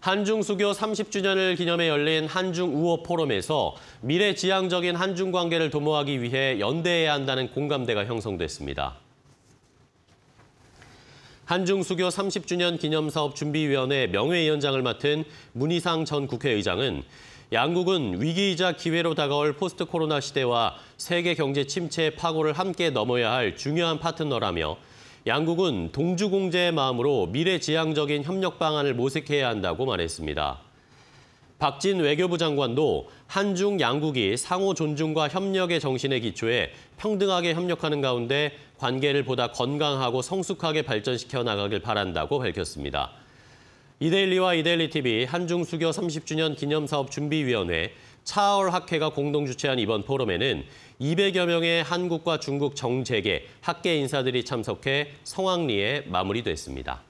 한중수교 30주년을 기념해 열린 한중우호 포럼에서 미래지향적인 한중 관계를 도모하기 위해 연대해야 한다는 공감대가 형성됐습니다. 한중수교 30주년 기념사업 준비위원회 명예위원장을 맡은 문희상 전 국회의장은 양국은 위기이자 기회로 다가올 포스트 코로나 시대와 세계 경제 침체의 파고를 함께 넘어야 할 중요한 파트너라며 양국은 동주공제의 마음으로 미래지향적인 협력 방안을 모색해야 한다고 말했습니다. 박진 외교부 장관도 한중 양국이 상호 존중과 협력의 정신에 기초해 평등하게 협력하는 가운데 관계를 보다 건강하고 성숙하게 발전시켜 나가길 바란다고 밝혔습니다. 이데일리와 이데일리TV 한중수교 30주년 기념사업 준비위원회 차월학회가 공동 주최한 이번 포럼에는 200여 명의 한국과 중국 정재계, 학계 인사들이 참석해 성황리에 마무리됐습니다.